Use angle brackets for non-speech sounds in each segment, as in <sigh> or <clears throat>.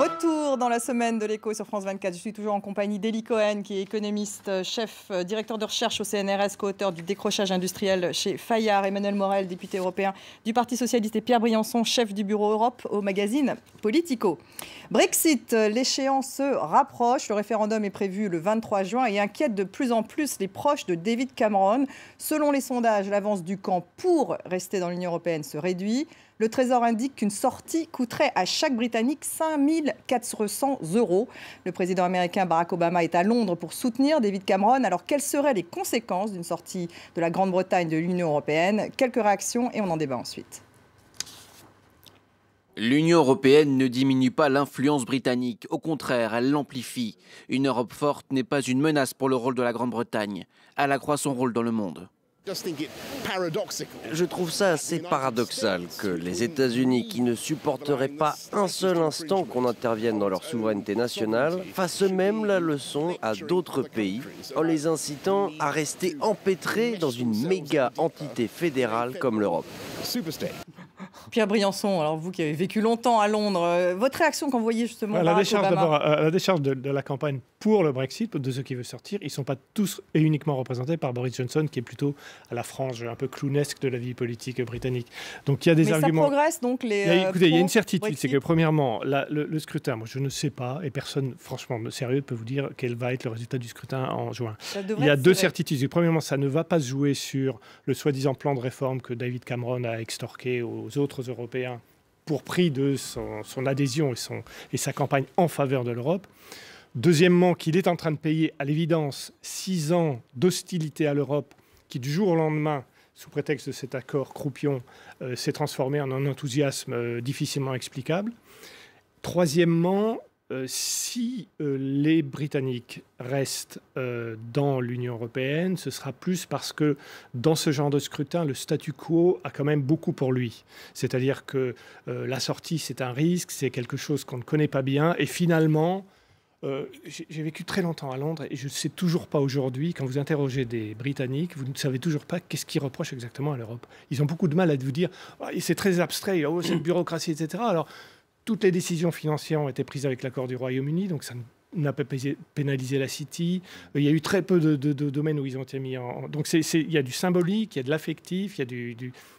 Retour dans la semaine de l'écho sur France 24. Je suis toujours en compagnie d'Eli Cohen, qui est économiste, euh, chef, euh, directeur de recherche au CNRS, co-auteur du décrochage industriel chez Fayard, Emmanuel Morel, député européen du Parti Socialiste, et Pierre Briançon, chef du bureau Europe au magazine Politico. Brexit, euh, l'échéance se rapproche. Le référendum est prévu le 23 juin et inquiète de plus en plus les proches de David Cameron. Selon les sondages, l'avance du camp pour rester dans l'Union européenne se réduit. Le Trésor indique qu'une sortie coûterait à chaque Britannique 5 400 euros. Le président américain Barack Obama est à Londres pour soutenir David Cameron. Alors, quelles seraient les conséquences d'une sortie de la Grande-Bretagne de l'Union européenne Quelques réactions et on en débat ensuite. L'Union européenne ne diminue pas l'influence britannique, au contraire, elle l'amplifie. Une Europe forte n'est pas une menace pour le rôle de la Grande-Bretagne, elle accroît son rôle dans le monde. Je trouve ça assez paradoxal que les États-Unis, qui ne supporteraient pas un seul instant qu'on intervienne dans leur souveraineté nationale, fassent eux-mêmes la leçon à d'autres pays en les incitant à rester empêtrés dans une méga entité fédérale comme l'Europe. Pierre Briançon, alors vous qui avez vécu longtemps à Londres, euh, votre réaction quand vous voyez justement la décharge la décharge de, la campagne pour le Brexit, de ceux qui veulent sortir, ils ne sont pas tous et uniquement représentés par Boris Johnson, qui est plutôt à la frange un peu clownesque de la vie politique britannique. Donc il y a des Mais arguments. Ça progresse donc les. Il y a, euh, écoutez, il y a une certitude, c'est que premièrement, le, scrutin, moi je ne sais pas, et personne, franchement, sérieux, peut vous dire quel va être le résultat du scrutin en juin. Il y a deux certitudes. Premièrement, ça ne va pas se jouer sur le soi-disant plan de réforme que David Cameron a extorqué aux autres européens pour prix de son, adhésion et, son, et sa campagne en faveur de l'Europe. Deuxièmement, qu'il est en train de payer, à l'évidence, six ans d'hostilité à l'Europe qui, du jour au lendemain, sous prétexte de cet accord croupion, euh, s'est transformé en un enthousiasme euh, difficilement explicable. Troisièmement, euh, si euh, les Britanniques restent euh, dans l'Union européenne, ce sera plus parce que dans ce genre de scrutin, le statu quo a quand même beaucoup pour lui. C'est-à-dire que la sortie, c'est un risque, c'est quelque chose qu'on ne connaît pas bien. Et finalement, j'ai vécu très longtemps à Londres et je ne sais toujours pas aujourd'hui, quand vous interrogez des Britanniques, vous ne savez toujours pas qu'est-ce qu'ils reprochent exactement à l'Europe. Ils ont beaucoup de mal à vous dire, oh, c'est très abstrait, oh, c'est une bureaucratie, etc. Alors, toutes les décisions financières ont été prises avec l'accord du Royaume-Uni, donc ça n'a pas pénalisé la City. Euh, il y a eu très peu de, domaines où ils ont été mis en... Donc il y a du symbolique, il y a de l'affectif, il y a du,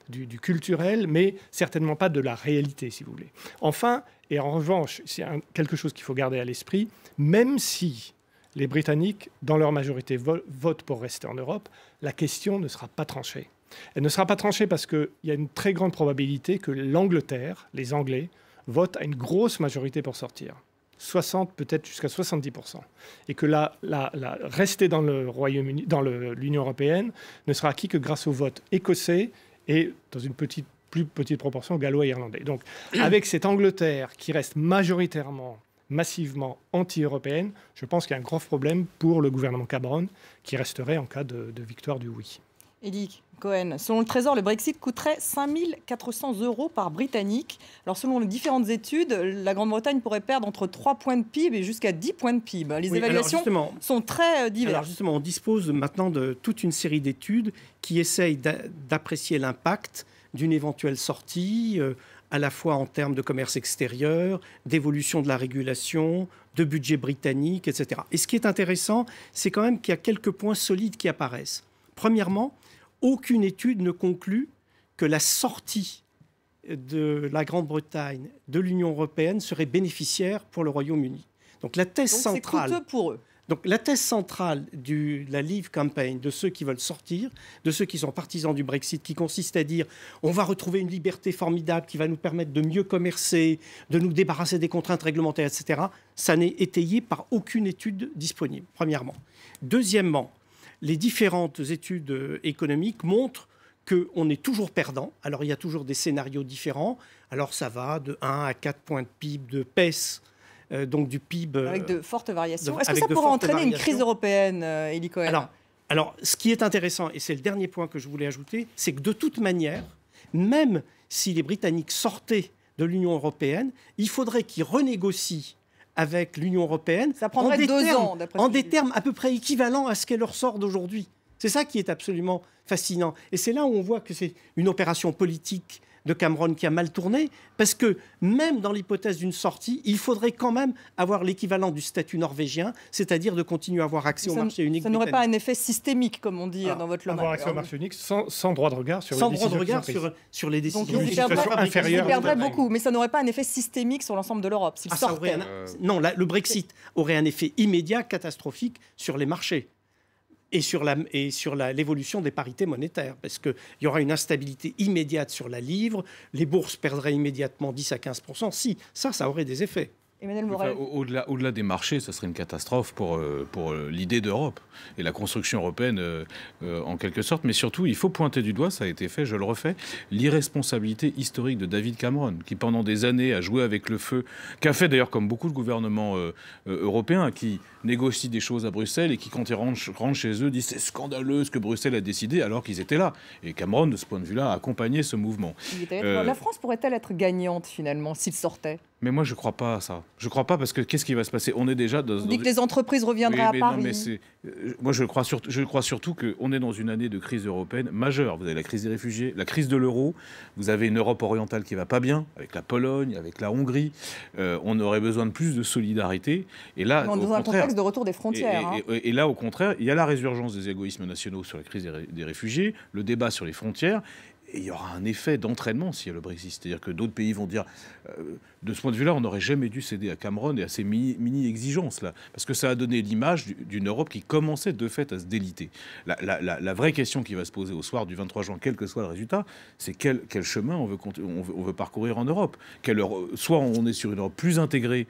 du, culturel, mais certainement pas de la réalité, si vous voulez. Enfin, et en revanche, c'est quelque chose qu'il faut garder à l'esprit, même si les Britanniques, dans leur majorité, votent pour rester en Europe, la question ne sera pas tranchée. Elle ne sera pas tranchée parce qu'il y a une très grande probabilité que l'Angleterre, les Anglais, Vote à une grosse majorité pour sortir. 60, peut-être jusqu'à 70%. Et que la, rester dans le Royaume-Uni, dans l'Union européenne, ne sera acquis que grâce au vote écossais et, dans une petite, plus petite proportion, gallois et irlandais. Donc, <clears throat> avec cette Angleterre qui reste majoritairement, massivement anti-européenne, je pense qu'il y a un gros problème pour le gouvernement Cameron qui resterait en cas de, de victoire du oui. Édic Selon le Trésor, le Brexit coûterait 5 400 euros par Britannique. Alors, selon les différentes études, la Grande-Bretagne pourrait perdre entre 3 points de PIB et jusqu'à 10 points de PIB. Les évaluations sont très euh, diverses. Alors, justement, on dispose maintenant de toute une série d'études qui essayent d'apprécier l'impact d'une éventuelle sortie, euh, à la fois en termes de commerce extérieur, d'évolution de la régulation, de budget britannique, etc. Et ce qui est intéressant, c'est quand même qu'il y a quelques points solides qui apparaissent. Premièrement, aucune étude ne conclut que la sortie de la Grande-Bretagne de l'Union européenne serait bénéficiaire pour le Royaume-Uni. Donc la thèse centrale pour eux. Donc la thèse centrale de la Leave Campaign, de ceux qui veulent sortir, de ceux qui sont partisans du Brexit, qui consiste à dire on va retrouver une liberté formidable qui va nous permettre de mieux commercer, de nous débarrasser des contraintes réglementaires, etc., ça n'est étayé par aucune étude disponible, premièrement. Deuxièmement, les différentes études euh, économiques montrent qu'on est toujours perdant. Alors il y a toujours des scénarios différents. Alors ça va de 1 à 4 points de PIB de PES euh, donc du PIB. Euh, avec de fortes variations. Est-ce que ça pourrait entraîner une crise européenne, hélico alors, alors, ce qui est intéressant, et c'est le dernier point que je voulais ajouter, c'est que de toute manière, même si les Britanniques sortaient de l'Union européenne, il faudrait qu'ils renégocient avec l'Union européenne Ça prendrait en des, termes, en des termes à peu près équivalents à ce qu'elle leur sort d'aujourd'hui. C'est ça qui est absolument fascinant. Et c'est là où on voit que c'est une opération politique de Cameron qui a mal tourné, parce que même dans l'hypothèse d'une sortie, il faudrait quand même avoir l'équivalent du statut norvégien, c'est-à-dire de continuer à avoir accès au marché unique. Ça n'aurait pas un effet systémique, comme on dit ah, dans votre loi. Avoir accès au marché unique sans, droit de regard sur les droit sur, sur, les décisions. Donc, il perdrait beaucoup, mais ça n'aurait pas un effet systémique sur l'ensemble de l'Europe. Ah, non, le Brexit aurait un effet immédiat, catastrophique sur les marchés et sur l'évolution des parités monétaires parce qu'il y aura une instabilité immédiate sur la livre, les bourses perdraient immédiatement 10 à 15 si ça ça aurait des effets. Au-delà des marchés, ce serait une catastrophe pour, euh, pour euh, l'idée d'Europe et la construction européenne euh, en quelque sorte. Mais surtout, il faut pointer du doigt, ça a été fait, je le refais, l'irresponsabilité historique de David Cameron, qui pendant des années a joué avec le feu, qu'a fait d'ailleurs comme beaucoup de gouvernements européens, qui négocient des choses à Bruxelles et qui, quand ils rentrent, chez eux, disent c'est scandaleux ce que Bruxelles a décidé alors qu'ils étaient là. Et Cameron, de ce point de vue-là, a accompagné ce mouvement. La France pourrait-elle être gagnante finalement s'il sortait mais moi, je ne crois pas à ça. Je ne crois pas parce que qu'est-ce qui va se passer On est déjà dans. dit que les entreprises reviendraient à Paris. mais euh, moi, je crois, surtout je crois surtout qu'on est dans une année de crise européenne majeure. Vous avez la crise des réfugiés, la crise de l'euro. Vous avez une Europe orientale qui ne va pas bien, avec la Pologne, avec la Hongrie. Euh, on aurait besoin de plus de solidarité. Et là, on est dans un contexte de retour des frontières. Hein. Et, là, au contraire, il y a la résurgence des égoïsmes nationaux sur la crise des réfugiés, le débat sur les frontières il y aura un effet d'entraînement s'il y a le Brexit. C'est-à-dire que d'autres pays vont dire, euh, de ce point de vue-là, on n'aurait jamais dû céder à Cameron et à ses mini-exigences-là. parce que ça a donné l'image d'une Europe qui commençait de fait à se déliter. La, vraie question qui va se poser au soir du 23 juin, quel que soit le résultat, c'est quel, chemin on veut, parcourir en Europe. Quelle, soit on est sur une Europe plus intégrée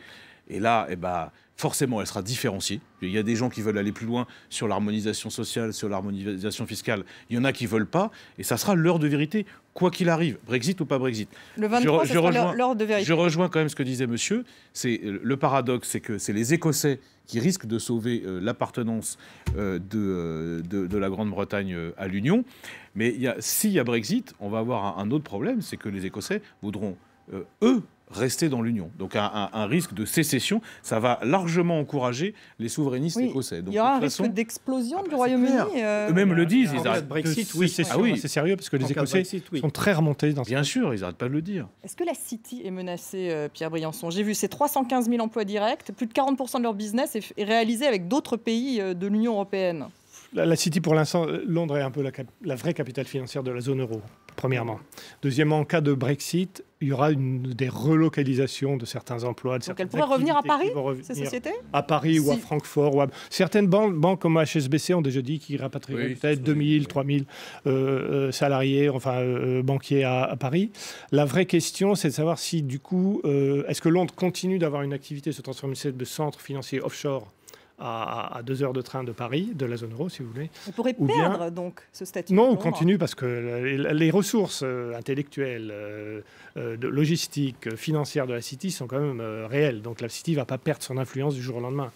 et là, eh ben, forcément, elle sera différenciée. Il y a des gens qui veulent aller plus loin sur l'harmonisation sociale, sur l'harmonisation fiscale. Il y en a qui ne veulent pas. Et ça sera l'heure de vérité, quoi qu'il arrive, Brexit ou pas Brexit. Le 23, je, rejoins, l'heure de vérité. Je rejoins quand même ce que disait monsieur. C'est euh, Le paradoxe, c'est que c'est les Écossais qui risquent de sauver euh, l'appartenance euh, de, de, la Grande-Bretagne à l'Union. Mais s'il y a Brexit, on va avoir un, autre problème, c'est que les Écossais voudront, eux, rester dans l'Union. Donc un, un, risque de sécession, ça va largement encourager les souverainistes écossais. il y aura un risque d'explosion ah du bah, Royaume-Uni. Euh, Eux-mêmes le disent. ils arrêtent... Brexit, oui. Ah c'est sérieux parce que les Écossais sont très remontés dans. Bien sûr, ils n'arrêtent pas de le dire. Est-ce que la City est menacée, euh, Pierre Briançon J'ai vu ces 315 000 emplois directs, plus de 40 de leur business est, réalisé avec d'autres pays euh, de l'Union européenne. La, City, pour l'instant, Londres est un peu la vraie capitale financière de la zone euro premièrement. Deuxièmement, en cas de Brexit, il y aura des relocalisations de certains emplois. certaines revenir à Paris, ces sociétés À Paris ou à Francfort. Certaines banques, comme HSBC ont déjà dit qu'ils rapatrieraient peut-être 2 000, 3 000 salariés, enfin euh, banquiers à, Paris. La vraie question, c'est de savoir si, du coup, euh, est-ce que Londres continue d'avoir une activité, se transformer de centre financier offshore à, deux heures de train de Paris, de la zone euro, si vous voulez. On pourrait perdre donc ce statut. Non, on continue parce que les ressources euh, intellectuelles, euh, euh, logistiques, financières de la City sont quand même réelles. Donc la City ne va pas perdre son influence du jour au lendemain.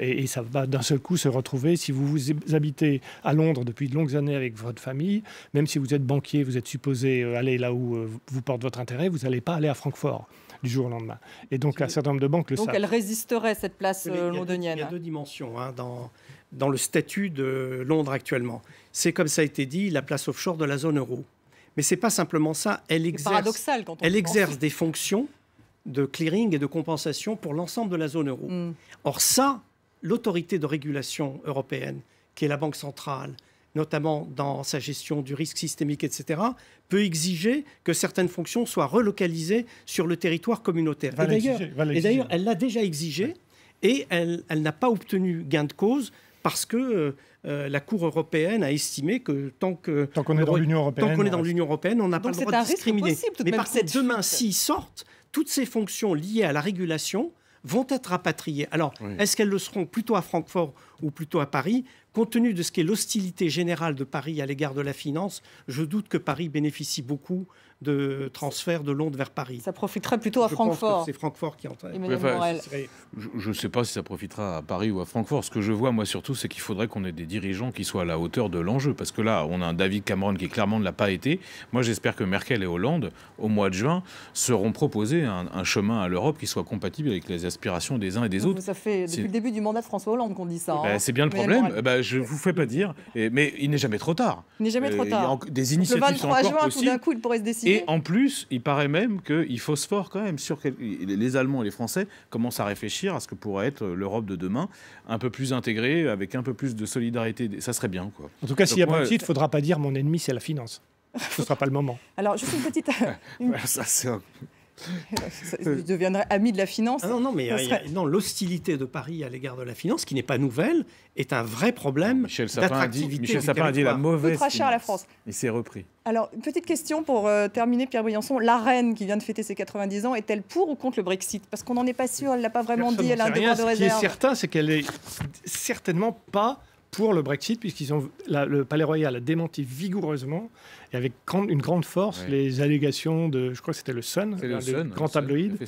et, ça va d'un seul coup se retrouver, si vous, vous habitez à Londres depuis de longues années avec votre famille, même si vous êtes banquier, vous êtes supposé aller là où vous porte votre intérêt, vous n'allez pas aller à Francfort du jour au lendemain. Et donc un certain nombre de banques le savent. Donc elle résisterait cette place londonienne. Il Hein, dans, dans le statut de Londres actuellement. C'est, comme ça a été dit, la place offshore de la zone euro. Mais ce n'est pas simplement ça. Elle exerce, elle exerce des fonctions de clearing et de compensation pour l'ensemble de la zone euro. Mm. Or ça, l'autorité de régulation européenne, qui est la Banque centrale, notamment dans sa gestion du risque systémique, etc., peut exiger que certaines fonctions soient relocalisées sur le territoire communautaire. Et d'ailleurs, elle l'a déjà exigé et elle, n'a pas obtenu gain de cause parce que euh, euh, la Cour européenne a estimé que tant que tant qu'on est dans euh, l'Union européenne, on n'a pas le droit de discriminer. Mais par contre, demain, s'ils sortent, toutes ces fonctions liées à la régulation vont être rapatriées. Alors, est-ce qu'elles le seront plutôt à Francfort ou plutôt à Paris compte tenu de ce qu'est l'hostilité générale de Paris à l'égard de la finance, je doute que Paris bénéficie beaucoup de transferts de Londres vers Paris. Ça profiterait plutôt à Francfort. C'est Francfort qui entend. je ne sais pas si ça profitera à Paris ou à Francfort. Ce que je vois, moi, surtout, c'est qu'il faudrait qu'on ait des dirigeants qui soient à la hauteur de l'enjeu. Parce que là, on a un David Cameron qui clairement ne l'a pas été. Moi, j'espère que Merkel et Hollande, au mois de juin, seront proposés un, chemin à l'Europe qui soit compatible avec les aspirations des uns et des autres. Ça fait depuis le début du mandat de François Hollande qu'on dit ça. Bah, hein. c'est bien le problème. – Je ne vous fais pas dire, et, mais il n'est jamais trop tard. Il n'est jamais trop euh, tard. des initiatives le 23 juin, tout d'un coup, il pourrait se décider. Et en plus, il paraît même qu'il se fort quand même sur que les Allemands et les Français commencent à réfléchir à ce que pourrait être l'Europe de demain, un peu plus intégrée, avec un peu plus de solidarité. Ça serait bien, quoi. En tout cas, s'il y a pas de titre, il faudra pas dire mon ennemi, c'est la finance. Ce ne sera pas le moment. Alors, juste une petite. <laughs> Ça c'est. Il <laughs> euh, deviendrait ami de la finance. Ah non, non, mais euh, non l'hostilité de Paris à l'égard de la finance, qui n'est pas nouvelle, est un vrai problème. Michel Sapin a dit, Michel Sapin a dit la mauvaise. France. Il s'est repris. Alors, une petite question pour euh, terminer, Pierre Briançon. La reine qui vient de fêter ses 90 ans, est-elle pour ou contre le Brexit Parce qu'on n'en est pas sûr, elle ne l'a pas vraiment dit, elle a un de réserve. Ce qui est certain, c'est qu'elle est certainement pas pour le Brexit, puisqu'ils ont le Palais Royal a démenti vigoureusement et avec une grande force les allégations de, je crois que c'était le Sun, le grand il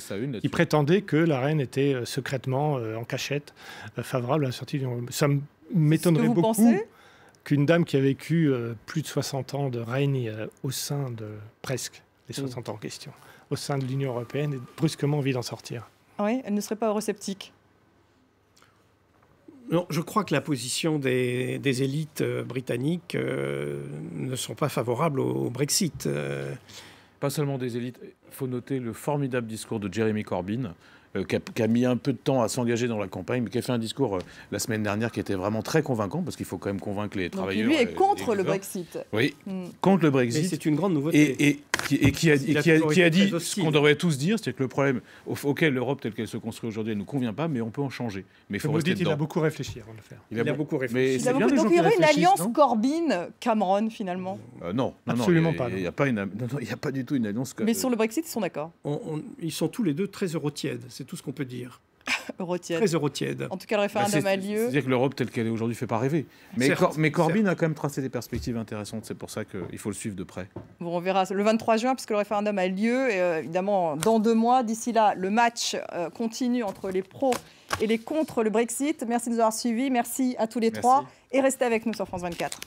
qui prétendait que la reine était euh, secrètement euh, en cachette euh, favorable à la sortie du Ça m'étonnerait beaucoup qu'une dame qui a vécu plus de 60 ans de règne au sein de presque les 60 ans en question, au sein de l'Union européenne, ait brusquement envie d'en sortir. Ah oui, elle ne serait pas eurosceptique. Non, je crois que la position des, élites euh, britanniques euh, ne sont pas favorables au, Brexit. Euh. Pas seulement des élites. Il faut noter le formidable discours de Jeremy Corbyn, qui, a, mis un peu de temps à s'engager dans la campagne, mais qui a fait un discours la semaine dernière qui était vraiment très convaincant, parce qu'il faut quand même convaincre les travailleurs. Donc lui est contre le Brexit. Oui, mm. contre le Brexit. c'est une grande nouveauté et qui a, dit ce qu'on devrait tous dire, c'est que le problème auquel l'Europe telle qu'elle se construit aujourd'hui ne nous convient pas, mais on peut en changer. Mais faut vous dites, il a beaucoup réfléchi avant de le faire. Il, a, beaucoup réfléchi. Mais Donc euh, il y aurait une alliance Corbyn-Cameron finalement Non, absolument pas. Il n'y a pas du tout une alliance. Mais sur le Brexit, ils sont d'accord. ils sont tous les deux très tièdes. c'est tout ce qu'on peut dire. <laughs> Très eurotiède. En tout cas, le bah, référendum a lieu. C'est-à-dire que l'Europe telle qu'elle est aujourd'hui ne fait pas rêver. Mais, Corbyn a quand même tracé des perspectives intéressantes. C'est pour ça qu'il faut le suivre de près. Bon, on verra le 23 juin, puisque le référendum a lieu, et, euh, évidemment, dans deux mois. D'ici là, le match euh, continue entre les pros et les contre le Brexit. Merci de nous avoir suivis. Merci à tous les trois. Et restez avec nous sur France 24.